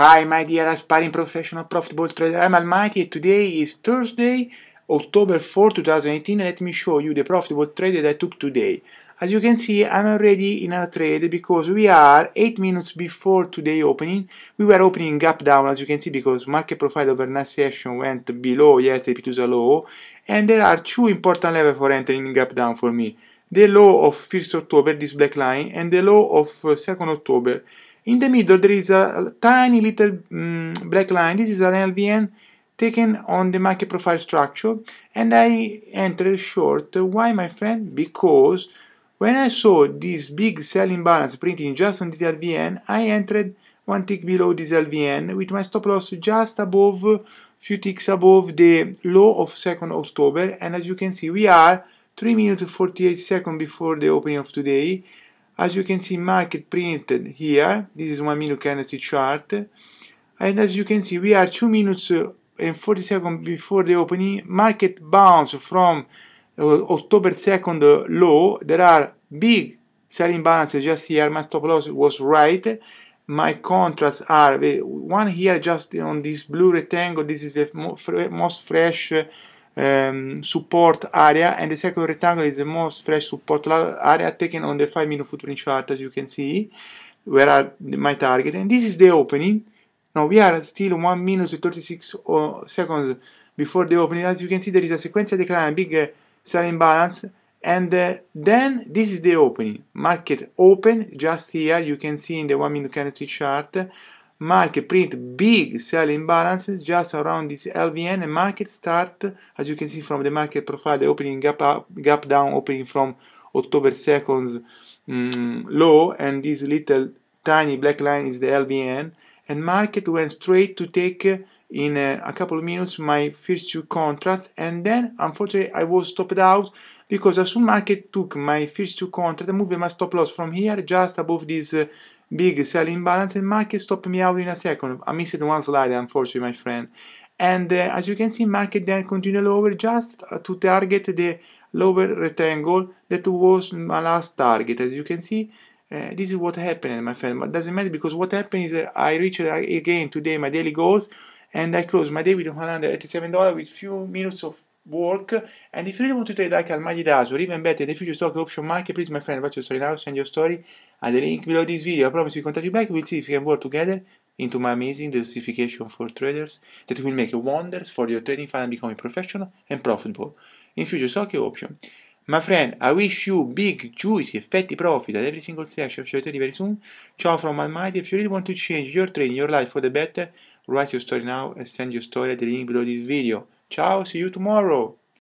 Hi, my dear aspiring professional profitable trader. I'm Almighty and today is Thursday, October 4, 2018. Let me show you the profitable trade that I took today. As you can see, I'm already in a trade because we are 8 minutes before today opening. We were opening gap down, as you can see, because market profile overnight session went below yesterday to the low. And there are two important levels for entering gap down for me. The low of 1st October, this black line, and the low of 2nd uh, October. In the middle there is a tiny little um, black line. This is an LVN taken on the market profile structure and I entered short. Why my friend? Because when I saw this big selling balance printing just on this LVN, I entered one tick below this LVN with my stop loss just above, a few ticks above the low of 2nd October and as you can see we are 3 minutes 48 seconds before the opening of today as you can see market printed here this is one minute candlestick chart and as you can see we are two minutes uh, and 40 seconds before the opening market bounce from uh, October 2nd low there are big selling balances just here my stop loss was right my contracts are uh, one here just on this blue rectangle this is the most fresh uh, um, support area and the second rectangle is the most fresh support area taken on the 5 minute footprint chart as you can see where are my target and this is the opening now we are still 1 minute 36 uh, seconds before the opening as you can see there is a sequential decline a big uh, selling balance and uh, then this is the opening market open just here you can see in the 1 minute candlestick chart market print big selling imbalance just around this LVN and market start as you can see from the market profile the opening gap up gap down opening from October 2nd um, mm, low and this little tiny black line is the LVN and market went straight to take uh, in uh, a couple of minutes my first two contracts and then unfortunately I was stopped out because as soon market took my first two contracts the moved my stop loss from here just above this uh, big selling balance and market stopped me out in a second. I missed one slide, unfortunately, my friend. And uh, as you can see, market then continue lower just uh, to target the lower rectangle that was my last target. As you can see, uh, this is what happened, my friend. But doesn't matter because what happened is uh, I reached uh, again today my daily goals and I closed my day with $187 with few minutes of work. And if you really want to trade like Almighty does or even better the future stock option market, please my friend, watch your story now, send your story at the link below this video. I promise we'll contact you back. We'll see if we can work together into my amazing diversification for traders that will make wonders for your trading fund and becoming professional and profitable in future stock option. My friend, I wish you big, juicy, effective profit at every single session of your trading very soon. Ciao from Almighty. If you really want to change your trading, your life for the better, write your story now and send your story at the link below this video. Ciao, see you tomorrow.